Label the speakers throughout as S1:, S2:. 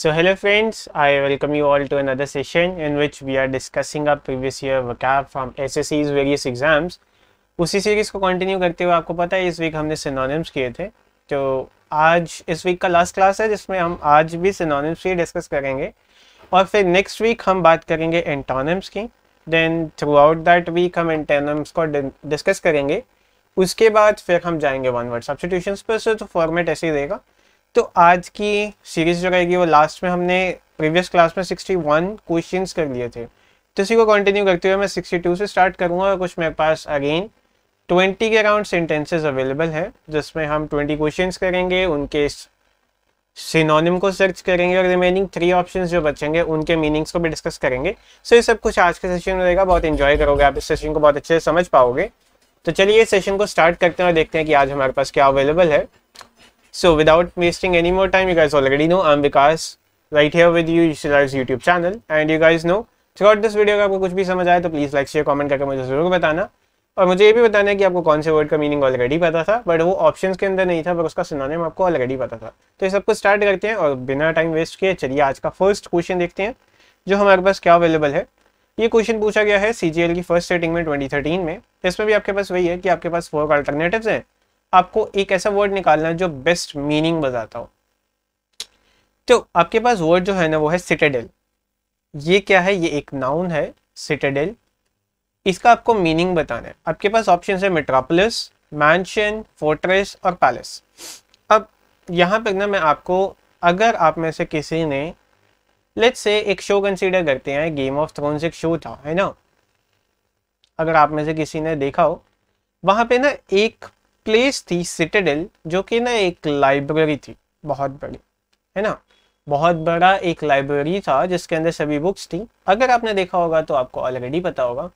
S1: So hello friends, I welcome you all to another session in which we are discussing our previous year vocab from SSE's various exams. उसी series को continue करते हुए आपको पता है इस week हमने सिनोनिम्स किए थे तो आज इस वीक का लास्ट क्लास है जिसमें हम आज भी सिनोनिम्स ही डिस्कस करेंगे और फिर नेक्स्ट वीक हम बात करेंगे एंटोनिम्स की then throughout that week हम एंटेनम्स को डिस्कस करेंगे उसके बाद फिर हम जाएंगे वन वर्ड सब्सटीट्यूशन पर सो तो फॉर्मेट ऐसे ही रहेगा तो आज की सीरीज जो रहेगी वो लास्ट में हमने प्रीवियस क्लास में 61 क्वेश्चंस कर लिए थे तो इसी को कंटिन्यू करते हुए मैं 62 से स्टार्ट करूंगा और कुछ मेरे पास अगेन 20 के अराउंड सेंटेंसेस अवेलेबल है जिसमें हम 20 क्वेश्चंस करेंगे उनके सिनोनिम को सर्च करेंगे और रिमेनिंग थ्री ऑप्शन जो बचेंगे उनके मीनिंग्स को भी डिस्कस करेंगे सो ये सब कुछ आज के सेशन में रहेगा बहुत इन्जॉय करोगे आप इस सेशन को बहुत अच्छे से समझ पाओगे तो चलिए इस सेशन को स्टार्ट करते हैं और देखते हैं कि आज हमारे पास क्या अवेलेबल है So without wasting any more time, you guys already know I'm Vikas right here with you, Yushilar's YouTube channel. And you guys know, throughout this video अगर आपको कुछ भी समझ आए तो प्लीज़ लाइक शेयर कमेंट करके मुझे ज़रूर बताना और मुझे ये भी बताना है कि आपको कौन से वर्ड का मीनिंग ऑलरेडी पता था बट वो ऑप्शन के अंदर नहीं था बट उसका सिनोनिम आपको ऑलरेडी पता था तो ये सबको स्टार्ट करते हैं और बिना टाइम वेस्ट किए चलिए आज का फर्स्ट क्वेश्चन देखते हैं जो हमारे पास क्या अवेलेबल है ये क्वेश्चन पूछा गया है सी की फर्स्ट सेटिंग में 2013 में इसमें भी आपके पास वही है कि आपके पास फोर अल्टरनेटिव्स हैं आपको एक ऐसा वर्ड निकालना है जो बेस्ट मीनिंग बताता हो तो आपके पास वर्ड जो है ना वो है सिटेडल ये क्या है ये एक नाउन है सिटेडल इसका आपको मीनिंग बताना है आपके पास ऑप्शन है मेट्रोपोलिस मैंशन फोर्ट्रेस और पैलेस अब यहाँ पर ना मैं आपको अगर आप में से किसी ने लेट से एक शो कंसीडर करते हैं गेम ऑफ थ्रोन्स एक शो था है ना अगर आप में से किसी ने देखा हो वहाँ पे ना एक प्लेस थी सिटेडल जो कि ना एक लाइब्रेरी थी बहुत बड़ी है ना बहुत बड़ा एक लाइब्रेरी था जिसके अंदर सभी बुक्स थी अगर आपने देखा होगा तो आपको ऑलरेडी पता होगा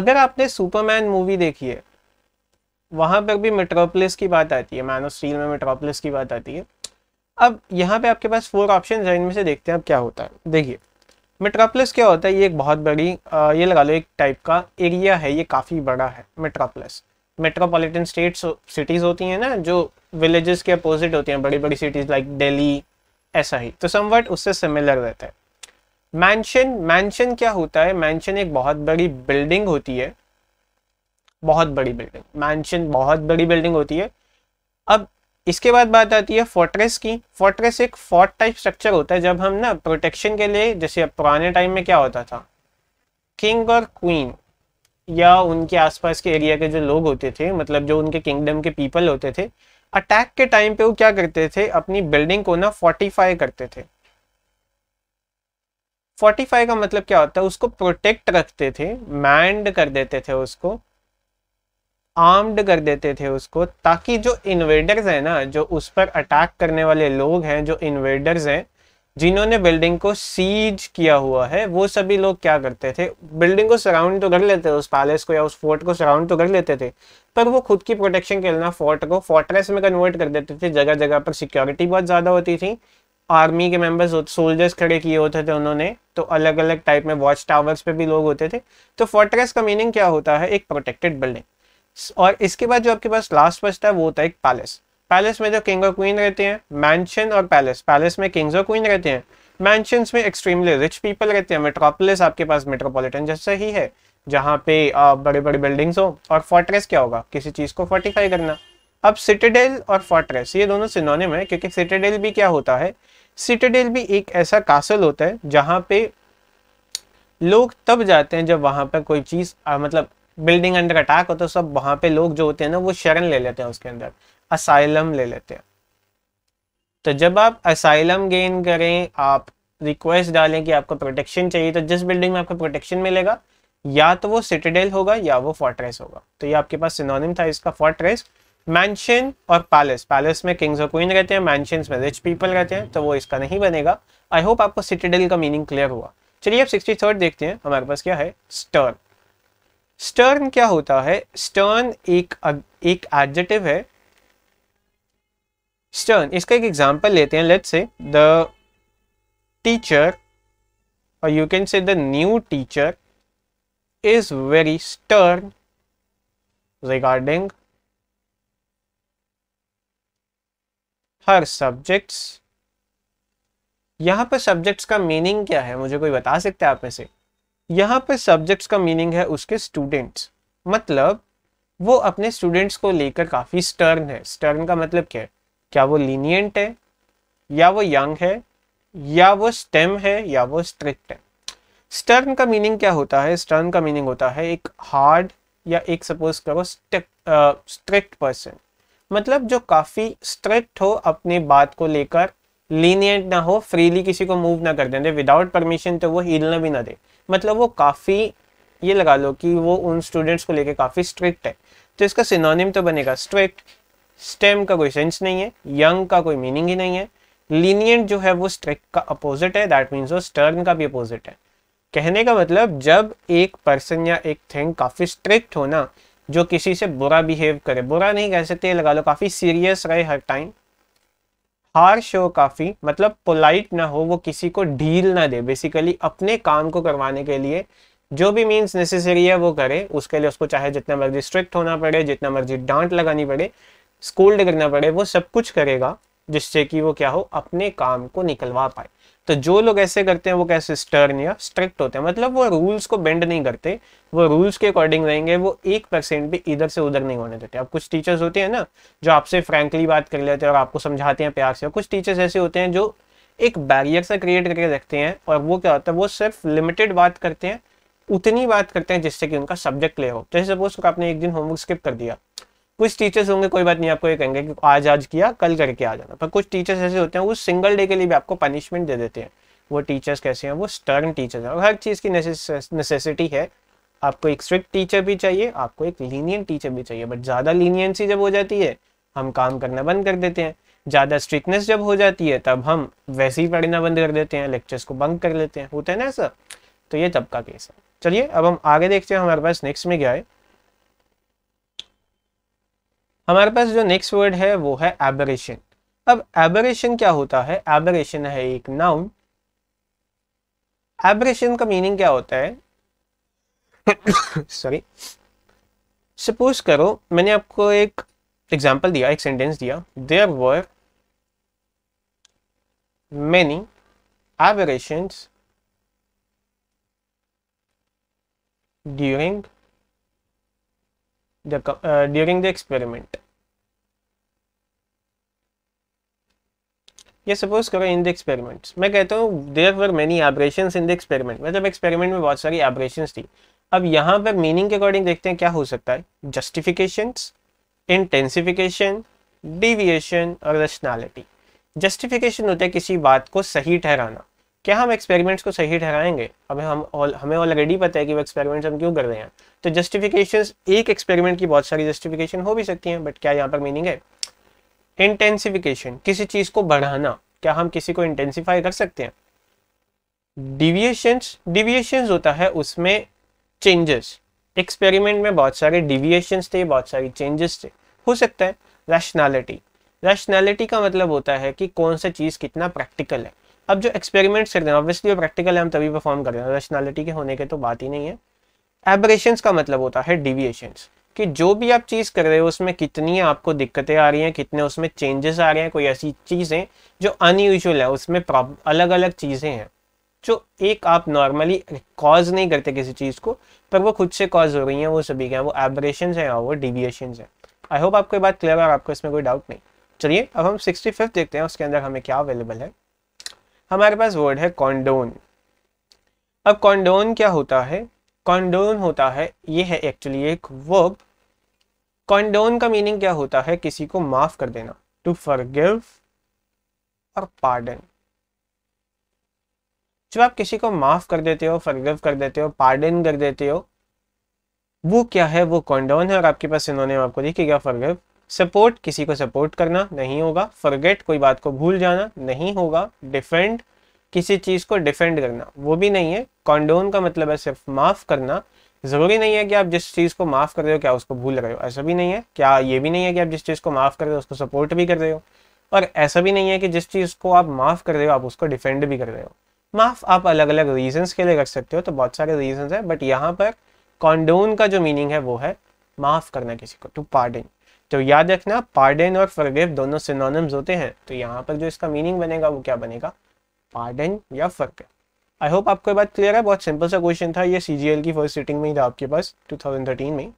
S1: अगर आपने सुपरमैन मूवी देखी है वहां पर भी मेट्रोपोलिस की बात आती है मैन ऑफ स्टील में मेट्रोपोलिस की बात आती है अब यहाँ पे आपके पास फोर ऑप्शन है इनमें से देखते हैं अब क्या होता है देखिए मेट्रोपोलिस क्या होता है ये एक बहुत बड़ी ये लगा लो एक टाइप का एरिया है ये काफ़ी बड़ा है मेट्रोपोलिस मेट्रोपॉलिटन स्टेट्स सिटीज़ होती हैं ना जो विलेजेस के अपोजिट होती हैं बड़ी बड़ी सिटीज़ लाइक दिल्ली ऐसा ही तो समवट उससे सिमिलर रहता है मैंशन मैंशन क्या होता है मैंशन एक बहुत बड़ी बिल्डिंग होती है बहुत बड़ी बिल्डिंग मैंशन बहुत बड़ी बिल्डिंग होती है अब इसके बाद बात आती है फोर्ट्रेस की फोर्ट्रेस एक फोर्ट टाइप स्ट्रक्चर होता है जब हम ना प्रोटेक्शन के लिए जैसे पुराने टाइम में क्या होता था किंग और क्वीन या उनके आसपास के एरिया के जो लोग होते थे मतलब जो उनके किंगडम के पीपल होते थे अटैक के टाइम पे वो क्या करते थे अपनी बिल्डिंग को ना फोर्टिफाई करते थे फोर्टिफाई का मतलब क्या होता है उसको प्रोटेक्ट रखते थे मैंड कर देते थे उसको आर्म्ड कर देते थे उसको ताकि जो इन्वेडर्स हैं ना जो उस पर अटैक करने वाले लोग हैं जो इन्वेडर्स हैं जिन्होंने बिल्डिंग को सीज किया हुआ है वो सभी लोग क्या करते थे बिल्डिंग को सराउंड तो कर लेते थे उस पैलेस को या उस फोर्ट को सराउंड तो कर लेते थे पर वो खुद की प्रोटेक्शन के लिए फोर्ट को फोर्ट्रेस में कन्वर्ट कर देते थे जगह जगह पर सिक्योरिटी बहुत ज़्यादा होती थी आर्मी के मेंबर्स सोल्जर्स खड़े किए होते थे उन्होंने तो अलग अलग टाइप में वॉच टावर्स पे भी लोग होते थे तो फोर्ट्रेस का मीनिंग क्या होता है एक प्रोटेक्टेड बिल्डिंग और इसके बाद जो आपके पास लास्ट बचता है वो होता है एक पैलेस पैलेस में जो किंग और क्वीन रहते हैं मैंशन और पैलेस पैलेस में किंग्स और क्वीन रहते हैं मैंशन में एक्सट्रीमली रिच पीपल रहते हैं मेट्रोपोलिस आपके पास मेट्रोपोलिटन जैसा ही है जहाँ पे बड़े बड़े बिल्डिंग्स हो और फोर्ट्रेस क्या होगा किसी चीज़ को फोर्टिफाई करना अब सिटेडेल और फोर्ट्रेस ये दोनों सिनोनिम है क्योंकि सिटेडेल भी क्या होता है सिटेडेल भी एक ऐसा कासल होता है जहाँ पे लोग तब जाते हैं जब वहाँ पर कोई चीज़ मतलब बिल्डिंग अंडर अटैक हो तो सब वहाँ पे लोग जो होते हैं ना वो शरण ले लेते हैं उसके अंदर असाइलम ले लेते हैं तो जब आप असाइलम गेन करें आप रिक्वेस्ट डालें कि आपको प्रोटेक्शन चाहिए तो जिस बिल्डिंग में आपको प्रोटेक्शन मिलेगा या तो वो सिटेडेल होगा या वो फोर्ट्रेस होगा तो ये आपके पास सिनोनिम था इसका फोर्ट्रेस मैंशन और पैलेस पैलेस में किंग्स और क्वीन रहते हैं मैंशन में रिच पीपल रहते हैं तो वो इसका नहीं बनेगा आई होप आपको सिटेडेल का मीनिंग क्लियर हुआ चलिए आप सिक्सटी थर्ड देखते हैं हमारे पास क्या है स्टर्न स्टर्न क्या होता है स्टर्न एक एक एडजेटिव है स्टर्न इसका एक एग्जाम्पल लेते हैं लेट से द टीचर और you can say the new teacher is very stern regarding her subjects यहाँ पर सब्जेक्ट्स का मीनिंग क्या है मुझे कोई बता सकता है आप में से यहाँ पर सब्जेक्ट्स का मीनिंग है उसके स्टूडेंट्स मतलब वो अपने स्टूडेंट्स को लेकर काफ़ी स्टर्न है स्टर्न का मतलब क्या है क्या वो लीनियंट है या वो यंग है या वो स्टेम है या वो स्ट्रिक्ट है स्टर्न का मीनिंग क्या होता है स्टर्न का मीनिंग होता है एक हार्ड या एक सपोज करो स्ट्रिक्ट पर्सन मतलब जो काफ़ी स्ट्रिक्ट हो अपनी बात को लेकर लीनियंट ना हो फ्रीली किसी को मूव ना कर दे विदाउट परमिशन तो वो हिलना भी ना दे मतलब वो काफ़ी ये लगा लो कि वो उन स्टूडेंट्स को लेकर काफ़ी स्ट्रिक्ट है तो इसका सिनोनिम तो बनेगा स्ट्रिक्ट स्टेम का कोई सेंस नहीं है यंग का कोई मीनिंग ही नहीं है लीनियंट जो है वो स्ट्रिक्ट का अपोजिट है दैट मीन्स वो स्टर्न का भी अपोजिट है कहने का मतलब जब एक पर्सन या एक थिंग काफ़ी स्ट्रिक्ट हो ना जो किसी से बुरा बिहेव करे बुरा नहीं कह सकते लगा लो काफ़ी सीरियस रहे हर टाइम हार्श हो काफ़ी मतलब पोलाइट ना हो वो किसी को ढील ना दे बेसिकली अपने काम को करवाने के लिए जो भी मीन्स नेसेसरी है वो करे उसके लिए उसको चाहे जितना मर्जी स्ट्रिक्ट होना पड़े जितना मर्जी डांट लगानी पड़े स्कोल्ड करना पड़े वो सब कुछ करेगा जिससे कि वो क्या हो अपने काम को निकलवा पाए तो जो लोग ऐसे करते हैं वो कैसे स्टर्न या स्ट्रिक्ट होते हैं मतलब वो रूल्स को बेंड नहीं करते वो रूल्स के अकॉर्डिंग रहेंगे वो एक परसेंट भी इधर से उधर नहीं होने देते अब कुछ टीचर्स होते हैं ना जो आपसे फ्रेंकली बात कर लेते हैं और आपको समझाते हैं प्यार से कुछ टीचर्स ऐसे होते हैं जो एक बैरियर सा क्रिएट करके रखते हैं और वो क्या होता है वो सिर्फ लिमिटेड बात करते हैं उतनी बात करते हैं जिससे कि उनका सब्जेक्ट क्लियर हो जैसे सपोज आपने एक दिन होमवर्क स्किप कर दिया कुछ टीचर्स होंगे कोई बात नहीं आपको ये कहेंगे कि आज आज किया कल करके आ जाना पर कुछ टीचर्स ऐसे होते हैं वो सिंगल डे के लिए भी आपको पनिशमेंट दे देते हैं वो टीचर्स कैसे हैं वो स्टर्न टीचर्स हैं और हर चीज़ की नेसेसिटी है आपको एक स्ट्रिक्ट टीचर भी चाहिए आपको एक लीनियन टीचर भी चाहिए बट ज़्यादा लीनियंसी जब हो जाती है हम काम करना बंद कर देते हैं ज़्यादा स्ट्रिक्टनेस जब हो जाती है तब हम वैसे ही पढ़ना बंद कर देते हैं लेक्चर्स को बंक कर लेते हैं होता है ना ऐसा तो ये तब का केस है चलिए अब हम आगे देखते हैं हमारे पास नेक्स्ट में क्या है हमारे पास जो नेक्स्ट वर्ड है वो है एबरेशन अब एबरेशन क्या होता है एबरेशन है एक नाउन एबरेशन का मीनिंग क्या होता है सॉरी सपोज करो मैंने आपको एक एग्जाम्पल दिया एक सेंटेंस दिया there were many aberration during the uh, during the experiment ये सपोज करो इन द एक्सपेरिमेंट्स मैं कहता हूँ there were many aberration in the experiment मतलब एक्सपेरिमेंट में बहुत सारी एब्रेशन थी अब यहाँ पर मीनिंग के अकॉर्डिंग देखते हैं क्या हो सकता है जस्टिफिकेशन इंटेंसिफिकेशन डिविएशन और रशनैलिटी जस्टिफिकेशन होता है किसी बात को सही ठहराना क्या हम एक्सपेरिमेंट्स को सही ठहराएंगे अब हम हमें ऑलरेडी पता है कि वो एक्सपेरिमेंट्स हम क्यों कर रहे हैं तो जस्टिफिकेशन एक एक्सपेरिमेंट की बहुत सारी जस्टिफिकेशन हो भी सकती हैं बट क्या यहाँ पर मीनिंग है इंटेंसिफिकेशन किसी चीज़ को बढ़ाना क्या हम किसी को इंटेंसिफाई कर सकते हैं डिविएशंस डिविएशंस होता है उसमें चेंजेस एक्सपेरिमेंट में बहुत सारे डिविएशंस थे बहुत सारी चेंजेस थे हो सकता है रैशनैलिटी रैशनैलिटी का मतलब होता है कि कौन सा चीज़ कितना प्रैक्टिकल है अब जो एक्सपेरिमेंट्स करते हैं ऑब्वियसली वो प्रैक्टिकल हम तभी परफॉर्म कर रहे हैं रेशनैलिटी के होने के तो बात ही नहीं है एबरेशन का मतलब होता है डिविएशंस कि जो भी आप चीज़ कर रहे हो उसमें कितनी आपको दिक्कतें आ रही हैं कितने उसमें चेंजेस आ रहे हैं कोई ऐसी चीज़ें जो अनयूजल है उसमें अलग अलग चीज़ें हैं जो एक आप नॉर्मली कॉज नहीं करते किसी चीज़ को पर वो खुद से कॉज हो रही हैं वो सभी क्या वो एबरेशन हैं और वो डिविएशन हैं आई होप आपको बात क्लियर है और आपको इसमें कोई डाउट नहीं चलिए अब हम सिक्सटी फिफ्थ देखते हैं उसके अंदर हमें क्या अवेलेबल है हमारे पास वर्ड है कॉन्डोन अब कॉन्डोन क्या होता है कॉन्डोन होता है ये है एक्चुअली एक वर्ब कॉन्डोन का मीनिंग क्या होता है किसी को माफ कर देना टू फॉरगिव और पार्डन जब आप किसी को माफ कर देते हो फर्गव कर देते हो पार्डन कर देते हो वो क्या है वो कॉन्डोन है और आपके पास इन्होंने आपको देखिए क्या फॉरगिव सपोर्ट किसी को सपोर्ट करना नहीं होगा फॉरगेट कोई बात को भूल जाना नहीं होगा डिफेंड किसी चीज़ को डिफेंड करना वो भी नहीं है कॉन्डोन का मतलब है सिर्फ माफ़ करना ज़रूरी नहीं है कि आप जिस चीज़ को माफ़ कर रहे हो क्या उसको भूल रहे हो ऐसा भी नहीं है क्या ये भी नहीं है कि आप जिस चीज़ को माफ़ कर रहे हो उसको सपोर्ट भी कर रहे हो और ऐसा भी नहीं है कि जिस चीज़ को आप माफ़ कर रहे हो आप उसको डिफेंड भी कर रहे हो माफ़ आप अलग अलग रीजन के लिए कर सकते हो तो बहुत सारे रीजंस हैं बट यहाँ पर कॉन्डोन का जो मीनिंग है वो है माफ़ करना किसी को टू पार्डन तो याद रखना पार्डन और फर्गेव दोनों सिनोनिम्स होते हैं तो यहाँ पर जो इसका मीनिंग बनेगा वो क्या बनेगा पार्डन या फॉरगिव आई होप आपको बात क्लियर है बहुत सिंपल सा क्वेश्चन था ये सी की फर्स्ट सीटिंग में ही था आपके पास 2013 में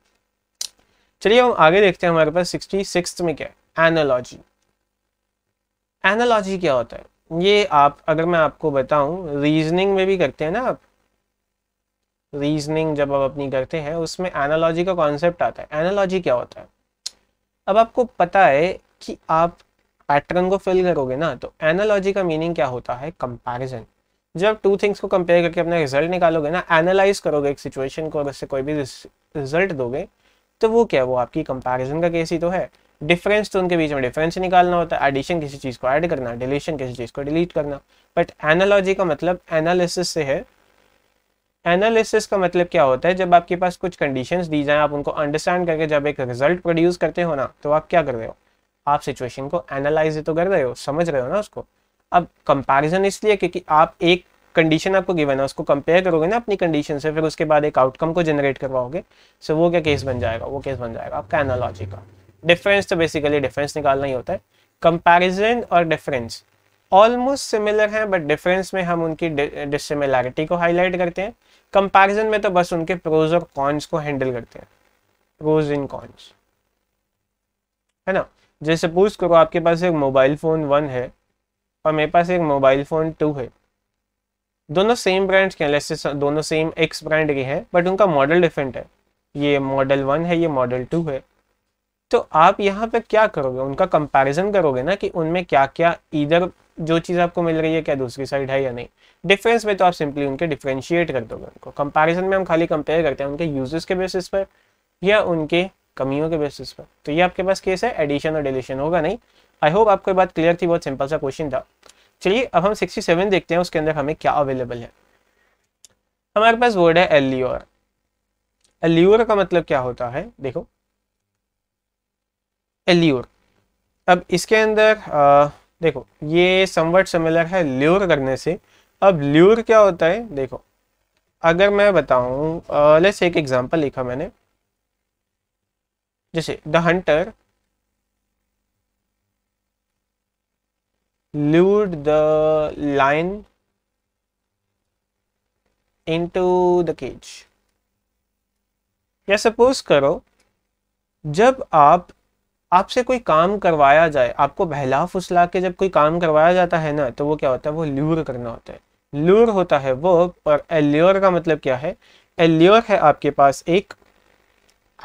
S1: चलिए हम आगे देखते हैं हमारे पास सिक्सटी में क्या है एनोलॉजी एनोलॉजी क्या होता है ये आप अगर मैं आपको बताऊं रीजनिंग में भी करते हैं ना आप रीजनिंग जब आप अपनी करते हैं उसमें एनोलॉजी का कॉन्सेप्ट आता है एनोलॉजी क्या होता है अब आपको पता है कि आप पैटर्न को फिल करोगे ना तो एनालॉजी का मीनिंग क्या होता है कंपैरिजन जब आप टू थिंग्स को कंपेयर करके अपना रिजल्ट निकालोगे ना एनालाइज करोगे एक सिचुएशन को और उससे कोई भी रिजल्ट दोगे तो वो क्या है वो आपकी कंपैरिजन का केस ही तो है डिफरेंस तो उनके बीच में डिफरेंस निकालना होता है एडिशन किसी चीज़ को ऐड करना डिलीशन किसी चीज़ को डिलीट करना बट एनालॉजी का मतलब एनालिसिस से है एनालिसिस का मतलब क्या होता है जब आपके पास कुछ कंडीशंस दी जाए आप उनको अंडरस्टैंड करके जब एक रिजल्ट प्रोड्यूस करते हो ना तो आप क्या कर रहे हो आप सिचुएशन को एनालाइज तो कर रहे हो समझ रहे हो ना उसको अब कंपेरिजन इसलिए क्योंकि आप एक कंडीशन आपको गिवन है उसको कंपेयर करोगे ना अपनी कंडीशन से फिर उसके बाद एक आउटकम को जनरेट करवाओगे सो वो क्या केस बन जाएगा वो केस बन जाएगा आपका एनालॉजी का डिफरेंस तो बेसिकली डिफरेंस निकालना ही होता है कंपेरिजन और डिफरेंस ऑलमोस्ट सिमिलर हैं बट डिफरेंस में हम उनकी डिसिमिलैरिटी को हाईलाइट करते हैं कंपैरिजन में तो बस उनके प्रोज और कॉन्स को हैंडल करते हैं प्रोज इन कॉन्स है ना जैसे सपोज करो आपके पास एक मोबाइल फ़ोन वन है और मेरे पास एक मोबाइल फ़ोन टू है दोनों सेम ब्रांड्स के हैं दोनों सेम एक्स ब्रांड के हैं बट उनका मॉडल डिफरेंट है ये मॉडल वन है ये मॉडल टू है तो आप यहाँ पे क्या करोगे उनका कंपैरिजन करोगे ना कि उनमें क्या क्या इधर जो चीज़ आपको मिल रही है क्या दूसरी साइड है या नहीं डिफरेंस में तो आप सिंपली उनके डिफ्रेंशिएट कर दोगे उनको कंपैरिजन में हम खाली कंपेयर करते हैं उनके यूजेस के बेसिस पर या उनके कमियों के बेसिस पर तो ये आपके पास केस है एडिशन और डिलीशन होगा नहीं आई होप आपको बात क्लियर थी बहुत सिंपल सा क्वेश्चन था चलिए अब हम सेवन देखते हैं उसके अंदर हमें क्या अवेलेबल है हमारे पास वर्ड है एल्योर एल्योर का मतलब क्या होता है देखो एल्योर अब इसके अंदर आ, देखो ये समवट सिमिलर है ल्यूर करने से अब ल्यूर क्या होता है देखो अगर मैं बताऊं लेट्स एक एग्जांपल लिखा मैंने जैसे the hunter lure the lion into the cage या सपोज करो जब आप आपसे कोई काम करवाया जाए आपको बहला फुसला के जब कोई काम करवाया जाता है ना तो वो क्या होता है वो ल्यूर करना होता है ल्यूर होता है वो और एल्योर का मतलब क्या है एल्योर है आपके पास एक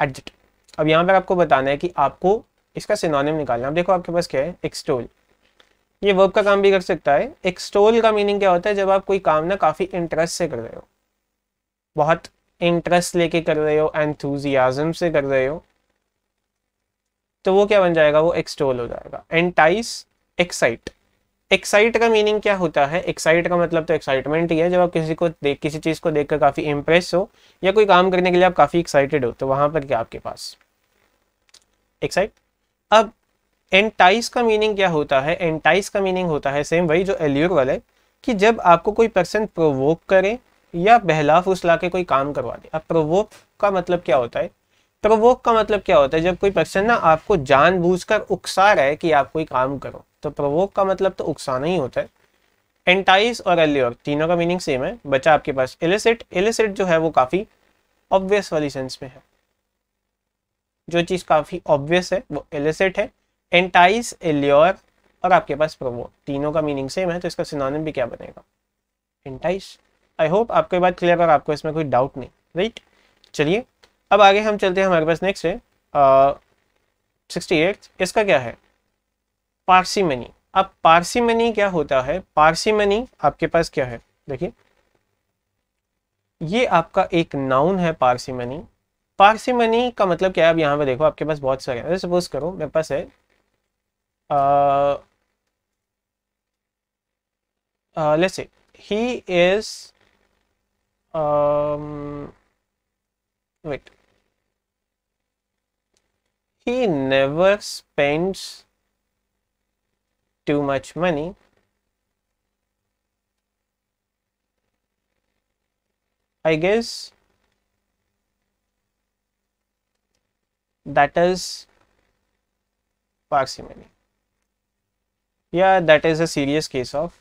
S1: एडजेक्ट अब यहाँ पर आपको बताना है कि आपको इसका सिनोनिम निकालना अब देखो आपके पास क्या है एक्सटोल ये वर्ब का काम भी कर सकता है एक्सटोल का मीनिंग क्या होता है जब आप कोई काम ना काफ़ी इंटरेस्ट से कर रहे हो बहुत इंटरेस्ट लेके कर रहे हो एंथुजियाजम से कर रहे हो तो वो क्या बन जाएगा वो एक्सटोल हो जाएगा एंटाइस एक्साइट एक्साइट का मीनिंग क्या होता है एक्साइट का मतलब तो एक्साइटमेंट ही है जब आप किसी को देख किसी चीज़ को देखकर काफ़ी इंप्रेस हो या कोई काम करने के लिए आप काफ़ी एक्साइटेड हो तो वहां पर क्या आपके पास एक्साइट अब एंटाइस का मीनिंग क्या होता है एंटाइस का मीनिंग होता है सेम वही जो एल्यूर वाले कि जब आपको कोई पर्सन प्रोवोक करे या बहलाफ उस के कोई काम करवा दे अब प्रोवोक का मतलब क्या होता है प्रोवोक तो का मतलब क्या होता है जब कोई पर्सन ना आपको जानबूझकर उकसा रहा है कि आप कोई काम करो तो प्रवोक का मतलब तो उकसाना ही होता है एंटाइस और एल्योर तीनों का मीनिंग सेम है बचा आपके पास इलिसिट इलिसिट जो है वो काफ़ी ऑब्वियस वाली सेंस में है जो चीज़ काफ़ी ऑब्वियस है वो इलिसिट है एंटाइस एल्योर और आपके पास प्रोवोक तीनों का मीनिंग सेम है तो इसका सिनोनिम भी क्या बनेगा एंटाइस आई होप आपको बात क्लियर और आपको इसमें कोई डाउट नहीं राइट चलिए अब आगे हम चलते हैं हमारे पास नेक्स्ट है सिक्सटी एट इसका क्या है पारसी मनी अब पारसी मनी क्या होता है पारसी मनी आपके पास क्या है देखिए ये आपका एक नाउन है पारसी मनी पारसी मनी का मतलब क्या है अब यहाँ पे देखो आपके पास बहुत सारे हैं सपोज करो मेरे पास है let's say he is wait he never spends too much money I guess that is parsimony. Yeah, that is a serious case of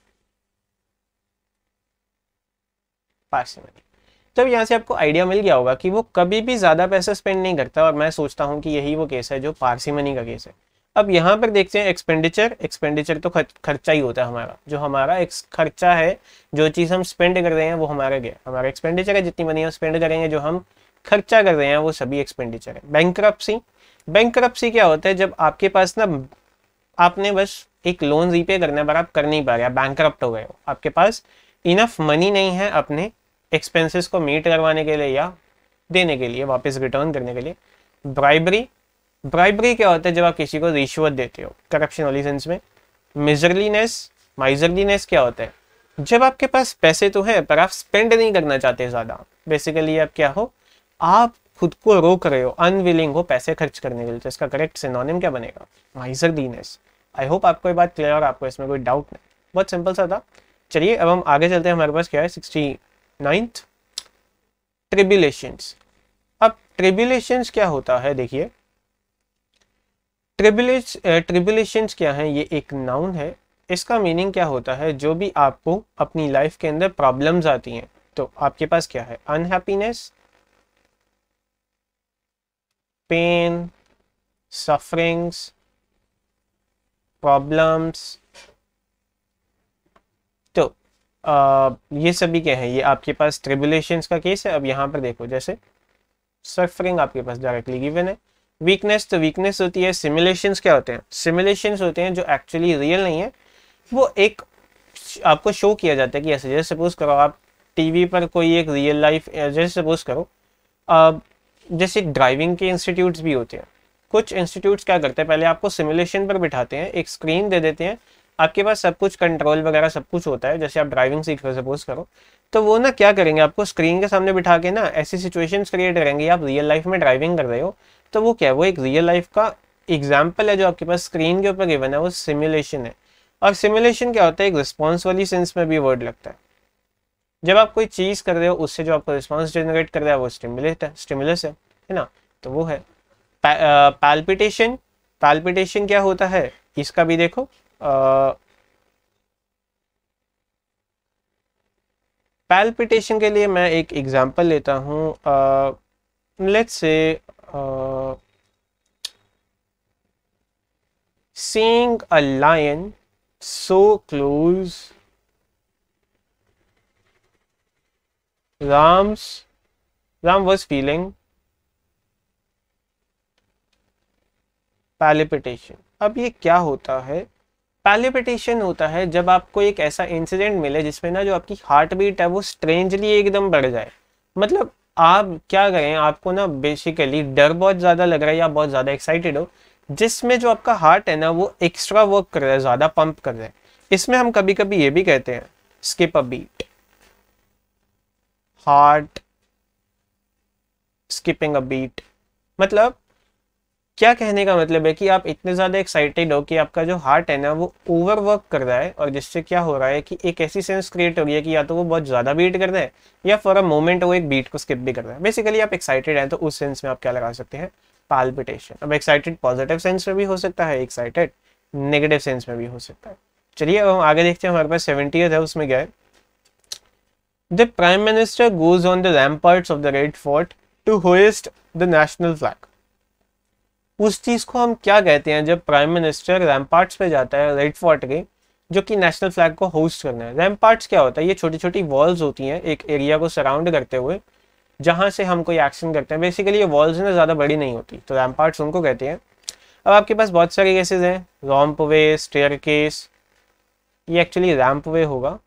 S1: parsimony. तब यहाँ से आपको आइडिया मिल गया होगा कि वो कभी भी ज़्यादा पैसा स्पेंड नहीं करता और मैं सोचता हूँ कि यही वो केस है जो पारसी मनी का केस है अब यहाँ पर देखते हैं एक्सपेंडिचर एक्सपेंडिचर तो खर्चा ही होता है हमारा जो हमारा खर्चा है जो चीज़ हम स्पेंड कर रहे हैं वो हमारा गया हमारा एक्सपेंडिचर है जितनी मनी हम स्पेंड करेंगे जो हम खर्चा कर रहे हैं वो सभी एक्सपेंडिचर है बैंक बैंक क्या होता है जब आपके पास ना आपने बस एक लोन रीपे करना है पर आप कर नहीं पा रहे आप बैंक हो गए हो आपके पास इनफ मनी नहीं है अपने एक्सपेंसेस को मीट करवाने के लिए या देने के लिए वापस रिटर्न करने के लिए ब्राइबरी ब्राइबरी क्या होता है जब आप किसी को रिश्वत देते हो करप्शन वाली सेंस में मिजरलीनेस माइजरलीनेस क्या होता है जब आपके पास पैसे तो हैं पर आप स्पेंड नहीं करना चाहते ज़्यादा बेसिकली आप क्या हो आप खुद को रोक रहे हो अनविलिंग हो पैसे खर्च करने के लिए तो इसका करेक्ट सिनोनिम क्या बनेगा माइजरलीनेस आई होप आपको ये बात क्लियर और आपको इसमें कोई डाउट नहीं बहुत सिंपल सा था चलिए अब हम आगे चलते हैं हमारे पास क्या है सिक्सटी नाइन्थ ट्रिबुलेशंस अब ट्रिबुलेशंस क्या होता है देखिए ट्रिबुलेश ट्रिबुलेशंस क्या है ये एक नाउन है इसका मीनिंग क्या होता है जो भी आपको अपनी लाइफ के अंदर प्रॉब्लम्स आती हैं तो आपके पास क्या है अनहैप्पीनेस पेन सफरिंग्स प्रॉब्लम्स ये सभी क्या है ये आपके पास ट्रिबुलेशन का केस है अब यहाँ पर देखो जैसे सफरिंग आपके पास डायरेक्टली गिवन है वीकनेस तो वीकनेस होती है सिमुलेशन क्या होते हैं सिमुलेशन होते हैं जो एक्चुअली रियल नहीं है वो एक आपको शो किया जाता है कि ऐसे जैसे सपोज करो आप टीवी पर कोई एक रियल लाइफ जैसे सपोज करो आप जैसे ड्राइविंग के इंस्टीट्यूट्स भी होते हैं कुछ इंस्टीट्यूट्स क्या करते हैं पहले आपको सिमुलेशन पर बिठाते हैं एक स्क्रीन दे देते हैं आपके पास सब कुछ कंट्रोल वगैरह सब कुछ होता है जैसे आप ड्राइविंग सीख रहे हो सपोज करो तो वो ना क्या करेंगे आपको स्क्रीन के सामने बिठा के ना ऐसी सिचुएशन क्रिएट करेंगे आप रियल लाइफ में ड्राइविंग कर रहे हो तो वो क्या है वो एक रियल लाइफ का एग्जाम्पल है जो आपके पास स्क्रीन के ऊपर गिवन है वो सिमुलेशन है और सिमुलेशन क्या होता है एक रिस्पॉन्स वाली सेंस में भी वर्ड लगता है जब आप कोई चीज़ कर रहे हो उससे जो आपको रिस्पॉन्स जनरेट कर रहा है वो स्टिमुलेट है स्टिमुलस है है ना तो वो है पैल्पिटेशन पैल्पिटेशन क्या होता है इसका भी देखो पैल्पिटेशन के लिए मैं एक एग्जांपल लेता हूँ let's say seeing a lion so close Ram's Ram was feeling palpitation अब ये क्या होता है पैलिपिटेशन होता है जब आपको एक ऐसा इंसिडेंट मिले जिसमें ना जो आपकी हार्ट बीट है वो स्ट्रेंजली एकदम बढ़ जाए मतलब आप क्या करें आपको ना बेसिकली डर बहुत ज़्यादा लग रहा है या बहुत ज़्यादा एक्साइटेड हो जिसमें जो आपका हार्ट है ना वो एक्स्ट्रा वर्क कर रहा है ज़्यादा पंप कर रहा है इसमें हम कभी कभी ये भी कहते हैं skip a beat heart skipping a beat मतलब क्या कहने का मतलब है कि आप इतने ज़्यादा एक्साइटेड हो कि आपका जो हार्ट है ना वो ओवरवर्क कर रहा है और जिससे क्या हो रहा है कि एक ऐसी सेंस क्रिएट हो रही है कि या तो वो बहुत ज़्यादा बीट कर रहा है या फॉर अ मोमेंट वो एक बीट को स्किप भी कर रहा है बेसिकली आप एक्साइटेड हैं तो उस सेंस में आप क्या लगा सकते हैं पालपिटेशन अब एक्साइटेड पॉजिटिव सेंस में भी हो सकता है एक्साइटेड नेगेटिव सेंस में भी हो सकता है चलिए अब हम आगे देखते हैं हमारे पास सेवेंटी है उसमें क्या है the prime minister goes on the ramparts of the red fort to host the national flag उस चीज़ को हम क्या कहते हैं जब प्राइम मिनिस्टर रैमपार्ट पे जाता है रेड फोर्ट के जो कि नेशनल फ्लैग को होस्ट करना है रैम्पार्ट्स क्या होता है ये छोटी छोटी वॉल्स होती हैं एक एरिया को सराउंड करते हुए जहाँ से हम कोई एक्शन करते हैं बेसिकली ये वॉल्स ना ज़्यादा बड़ी नहीं होती तो पार्ट उनको कहते हैं अब आपके पास बहुत सारे केसेज हैं रॉम्प वे स्टेयर केस ये एक्चुअली रैम्प वे होगा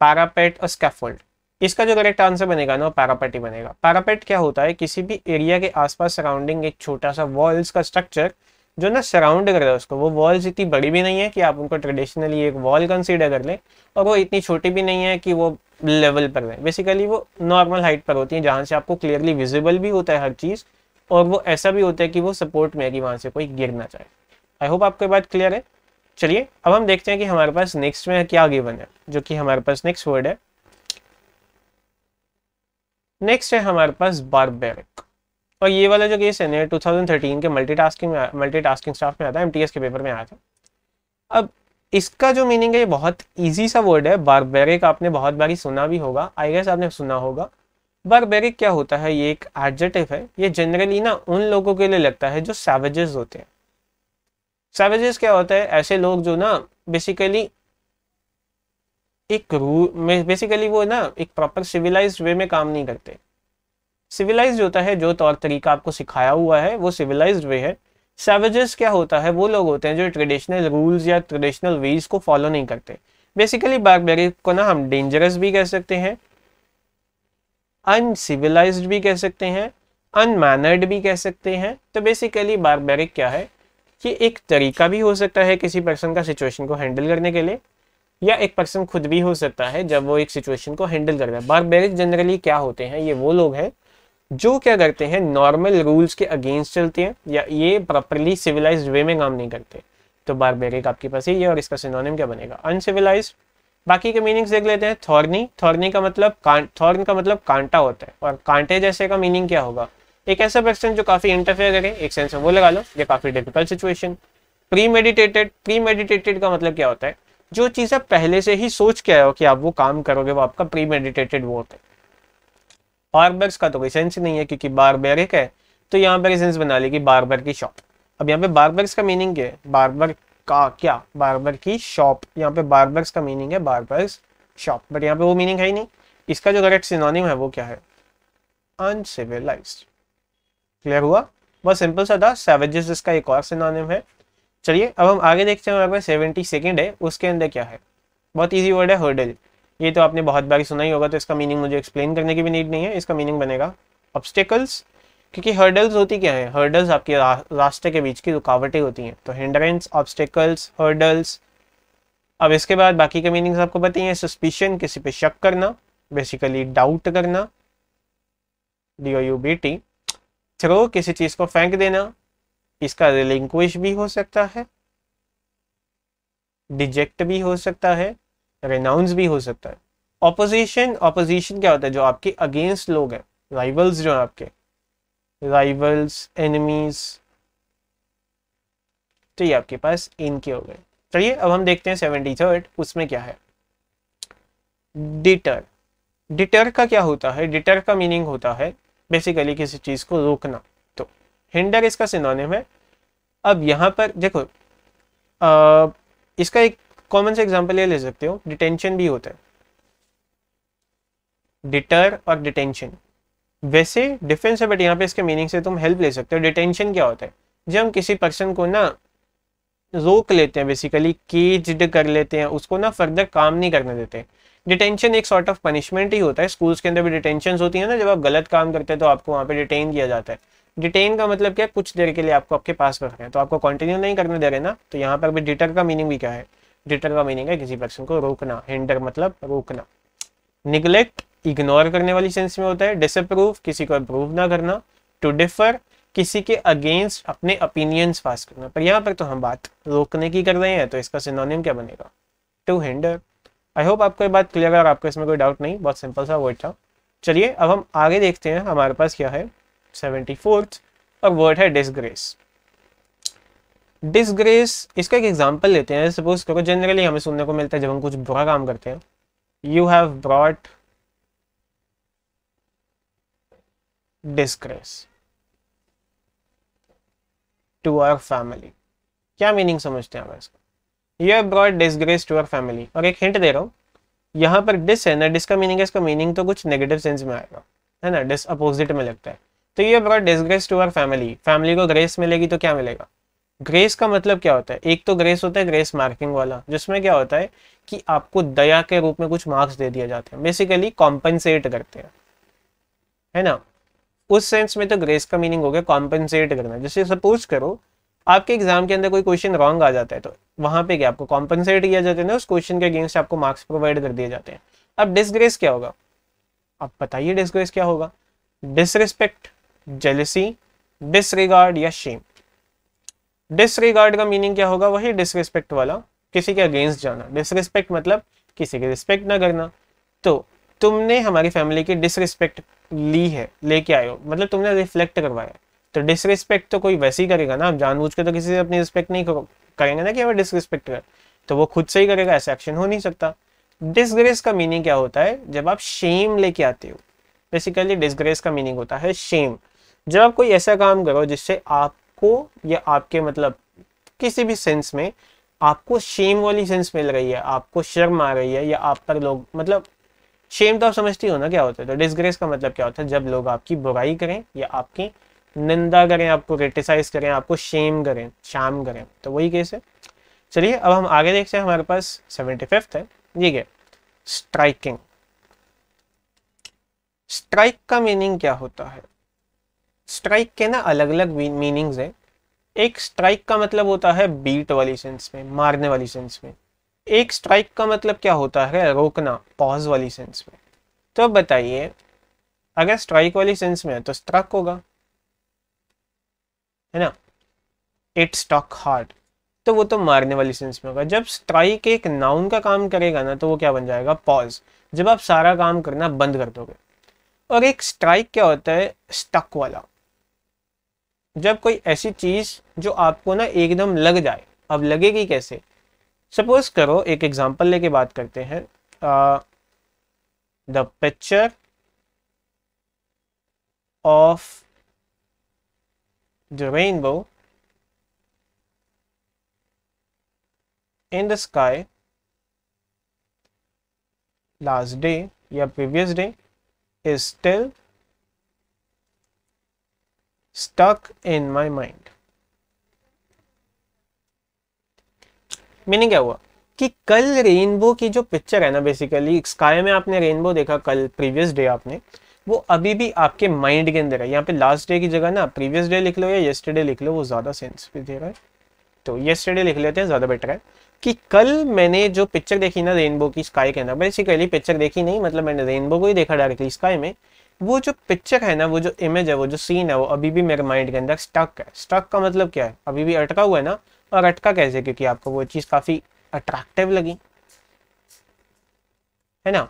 S1: पैरापेट और स्कैफोल्ड इसका जो करेक्ट आंसर बनेगा ना पैरापेट ही बनेगा पैरापेट क्या होता है किसी भी एरिया के आसपास सराउंडिंग एक छोटा सा वॉल्स का स्ट्रक्चर जो ना सराउंड कर रहा है उसको वो वॉल्स इतनी बड़ी भी नहीं है कि आप उनको ट्रेडिशनली एक वॉल कंसीडर कर लें और वो इतनी छोटी भी नहीं है कि वो लेवल पर रहें बेसिकली वो नॉर्मल हाइट पर होती है जहाँ से आपको क्लियरली विजिबल भी होता है हर चीज़ और वो ऐसा भी होता है कि वो सपोर्ट में है कि वहाँ से कोई गिर ना चाहे आई होप आपको बात क्लियर है चलिए अब हम देखते हैं कि हमारे पास नेक्स्ट में क्या गिवन है जो कि हमारे पास नेक्स्ट वर्ड है नेक्स्ट है हमारे पास बारबेरिक और ये वाला जो केस है ना थर्टीन के मल्टीटास्किंग मल्टीटास्किंग स्टाफ में आता है एमटीएस के पेपर में आया था अब इसका जो मीनिंग है ये बहुत इजी सा वर्ड है बारबेरिक आपने बहुत बारी सुना भी होगा आई गेस आपने सुना होगा बारबेरिक क्या होता है ये एक एडजेटिव है ये जनरली ना उन लोगों के लिए लगता है जो सैवेजेस होते हैं सैवेजेस क्या होता है ऐसे लोग जो ना बेसिकली एक बेसिकली वो ना एक प्रॉपर सिविलाइज वे में काम नहीं करते सिविलाइज होता है जो तौर तरीका आपको सिखाया हुआ है वो सिविलाइज वे है सेवेजेस क्या होता है वो लोग होते हैं जो ट्रेडिशनल रूल्स या ट्रेडिशनल वेज को फॉलो नहीं करते बेसिकली बारबेरी को ना हम डेंजरस भी कह सकते हैं अनसिविलाइज भी कह सकते हैं अनमैनर्ड भी कह सकते हैं तो बेसिकली बारबेरिक क्या है कि एक तरीका भी हो सकता है किसी पर्सन का सिचुएशन को हैंडल करने के लिए या एक पर्सन खुद भी हो सकता है जब वो एक सिचुएशन को हैंडल करता है बारबेरिक जनरली क्या होते हैं ये वो लोग हैं जो क्या करते हैं नॉर्मल रूल्स के अगेंस्ट चलते हैं या ये प्रॉपरली सिविलाइज वे में काम नहीं करते तो बारबेरिक आपके पास ही है और इसका सिनोनिम क्या बनेगा अनसिविलाइज बाकी के मीनिंग्स देख लेते हैं थॉर्नी थॉर्नी का मतलब थॉर्न का मतलब कांटा होता है और कांटे जैसे का मीनिंग क्या होगा एक ऐसा पर्सन जो काफी इंटरफेयर करे एक सेंस में वो लगा लो ये काफी difficult situation premeditated premeditated का मतलब क्या होता है जो चीज़ आप पहले से ही सोच के आए हो कि आप वो काम करोगे वो आपका प्री मेडिटेटेड वो होता है बारबर्स का तो कोई सेंस नहीं है क्योंकि बारबर एक है तो यहाँ पर सेंस बना लेगी बारबर की शॉप अब यहाँ पे बारबर्स का मीनिंग क्या है बारबर का क्या बारबर की शॉप यहाँ पे बारबर्स का मीनिंग है बारबर्स शॉप बट यहाँ पे वो मीनिंग है ही नहीं इसका जो करेक्ट सिनोनिम है वो क्या है अनसिविलाइज क्लियर हुआ बहुत सिंपल सा था सैवेजेस इसका एक और सिनोनिम है चलिए अब हम आगे देखते हैं हमारे सेवेंटी सेकेंड है उसके अंदर क्या है बहुत ईजी वर्ड है हर्डल ये तो आपने बहुत बार सुना ही होगा तो इसका मीनिंग मुझे एक्सप्लेन करने की भी नीड नहीं है इसका मीनिंग बनेगा ऑब्स्टेकल्स क्योंकि हर्डल्स होती क्या है हर्डल्स आपके रास्ते के बीच की रुकावटें होती हैं तो हिंड्रेंस ऑब्स्टेकल्स हर्डल्स अब इसके बाद बाकी के मीनिंग्स आपको पता ही है सस्पिशन किसी पे शक करना बेसिकली डाउट करना D O U B T थ्रो किसी चीज़ को फेंक देना इसका रिलिंक्विश भी हो सकता है डिजेक्ट भी हो सकता है रेनाउंस भी हो सकता है ऑपोजिशन ऑपोजिशन क्या होता है जो आपके अगेंस्ट लोग हैं राइवल्स जो हैं आपके राइवल्स एनिमीज तो ये आपके पास इनके हो गए चलिए अब हम देखते हैं सेवेंटी थर्ड उसमें क्या है डिटर डिटर का क्या होता है डिटर का मीनिंग होता है बेसिकली किसी चीज़ को रोकना हिंडर इसका सिनोनिम है अब यहाँ पर देखो आ, इसका एक कॉमन से एग्जाम्पल ये ले सकते हो डिटेंशन भी होता है डिटर और डिटेंशन वैसे डिफरेंस है बट यहाँ पे इसके मीनिंग से तुम हेल्प ले सकते हो डिटेंशन क्या होता है जब हम किसी पर्सन को ना रोक लेते हैं बेसिकली केज्ड कर लेते हैं उसको ना फर्दर काम नहीं करने देते डिटेंशन एक सॉर्ट ऑफ पनिशमेंट ही होता है स्कूल्स के अंदर भी डिटेंशन होती है ना जब आप गलत काम करते हैं तो आपको वहाँ पे डिटेन किया जाता है डिटेन का मतलब क्या कुछ देर के लिए आपको आपके पास रख रहे हैं तो आपको कंटिन्यू नहीं करने दे रहे ना तो यहाँ पर भी डिटर का मीनिंग भी क्या है डिटर का मीनिंग है किसी पर्सन को रोकना हिंडर मतलब रोकना निगलेक्ट इग्नोर करने वाली सेंस में होता है डिसअप्रूव किसी को अप्रूव ना करना टू डिफर किसी के अगेंस्ट अपने ओपिनियंस पास करना पर यहाँ पर तो हम बात रोकने की कर रहे हैं तो इसका सिनोनिम क्या बनेगा टू हिंडर आई होप आपको ये बात क्लियर है और आपको इसमें कोई डाउट नहीं बहुत सिंपल सा वर्ड था चलिए अब हम आगे देखते हैं हमारे पास क्या है सेवेंटी फोर्थ और वर्ड है डिसग्रेस डिसग्रेस इसका एक एग्जाम्पल लेते हैं सपोज करो जनरली हमें सुनने को मिलता है जब हम कुछ बुरा काम करते हैं you have brought disgrace to our family क्या मीनिंग समझते हैं हम इसका you have brought disgrace to our family और एक हिंट दे रहा हूँ यहाँ पर डिस है ना डिस का मीनिंग है इसका मीनिंग तो कुछ नेगेटिव सेंस में आएगा है ना डिस अपोजिट में लगता है तो ये brought disgrace to our family family को ग्रेस मिलेगी तो क्या मिलेगा ग्रेस का मतलब क्या होता है एक तो ग्रेस होता है ग्रेस मार्किंग वाला जिसमें क्या होता है कि आपको दया के रूप में कुछ मार्क्स दे दिए जाते हैं बेसिकली कॉम्पनसेट करते हैं है ना उस सेंस में तो ग्रेस का मीनिंग हो गया कॉम्पनसेट करना जैसे सपोज करो आपके एग्जाम के अंदर कोई क्वेश्चन रॉन्ग आ जाता है तो वहां पे क्या आपको कॉम्पनसेट किया जाता है ना उस क्वेश्चन के अगेंस्ट आपको मार्क्स प्रोवाइड कर दिए जाते हैं अब डिसग्रेस क्या होगा आप बताइए डिसग्रेस क्या होगा डिसरिस्पेक्ट जेलिसी डिसरिगार्ड या शेम डिसरिगार्ड का मीनिंग क्या होगा वही डिसरिस्पेक्ट वाला किसी के अगेंस्ट जाना डिसरिस्पेक्ट मतलब किसी के रिस्पेक्ट ना करना तो तुमने हमारी फैमिली की डिसरिस्पेक्ट ली है लेके आयो मतलब तुमने रिफ्लेक्ट करवाया तो डिसरिस्पेक्ट तो कोई वैसे ही करेगा ना आप जानबूझ के तो किसी से अपनी रिस्पेक्ट नहीं करो करेंगे ना कि हमें डिसरिस्पेक्ट कर तो वो खुद से ही करेगा ऐसा एक्शन हो नहीं सकता डिसग्रेस का मीनिंग क्या होता है जब आप शेम लेके आते हो बेसिकली डिसग्रेस का मीनिंग होता है शेम जब आप कोई ऐसा काम करो जिससे आपको या आपके मतलब किसी भी सेंस में आपको शेम वाली सेंस मिल रही है आपको शर्म आ रही है या आप पर लोग मतलब शेम तो आप समझती हो ना क्या होता है तो डिसग्रेस का मतलब क्या होता है जब लोग आपकी बुराई करें या आपकी निंदा करें आपको क्रिटिसाइज करें आपको शेम करें शाम करें तो वही केस है चलिए अब हम आगे देखते हैं हमारे पास सेवेंटी फिफ्थ है ठीक है स्ट्राइकिंग स्ट्राइक का मीनिंग क्या होता है स्ट्राइक के ना अलग अलग मीनिंग्स है एक स्ट्राइक का मतलब होता है बीट वाली सेंस में मारने वाली सेंस में एक स्ट्राइक का मतलब क्या होता है रोकना पॉज वाली सेंस में तो बताइए अगर स्ट्राइक वाली सेंस में है तो स्ट्रक होगा है ना इट स्टॉक हार्ट तो वो तो मारने वाली सेंस में होगा जब स्ट्राइक एक नाउन का काम करेगा ना तो वो क्या बन जाएगा पॉज जब आप सारा काम करना बंद कर दोगे और एक स्ट्राइक क्या होता है स्टक वाला जब कोई ऐसी चीज़ जो आपको ना एकदम लग जाए अब लगेगी कैसे सपोज करो एक एग्जांपल लेके बात करते हैं the picture of the rainbow in the sky last day या previous day is still stuck in my mind meaning क्या हुआ कि कल रेनबो की जो पिक्चर है ना बेसिकली स्काई में आपने रेनबो देखा कल प्रीवियस डे आपने वो अभी भी आपके माइंड के अंदर है यहाँ पे लास्ट डे की जगह ना प्रीवियस डे लिख लो या येस्टरडे लिख लो वो ज़्यादा सेंस भी दे रहा है तो येस्टरडे लिख लेते हैं ज़्यादा बेटर है कि कल मैंने जो पिक्चर देखी ना रेनबो की स्काई के अंदर बेसिकली पिक्चर देखी नहीं मतलब मैंने रेनबो को ही देखा डायरेक्टली स्काई में वो जो पिक्चर है ना वो जो इमेज है वो जो सीन है वो अभी भी मेरे माइंड के अंदर स्टक है स्टक का मतलब क्या है अभी भी अटका हुआ है ना और अटका कैसे क्योंकि आपको वो चीज़ काफ़ी अट्रैक्टिव लगी है ना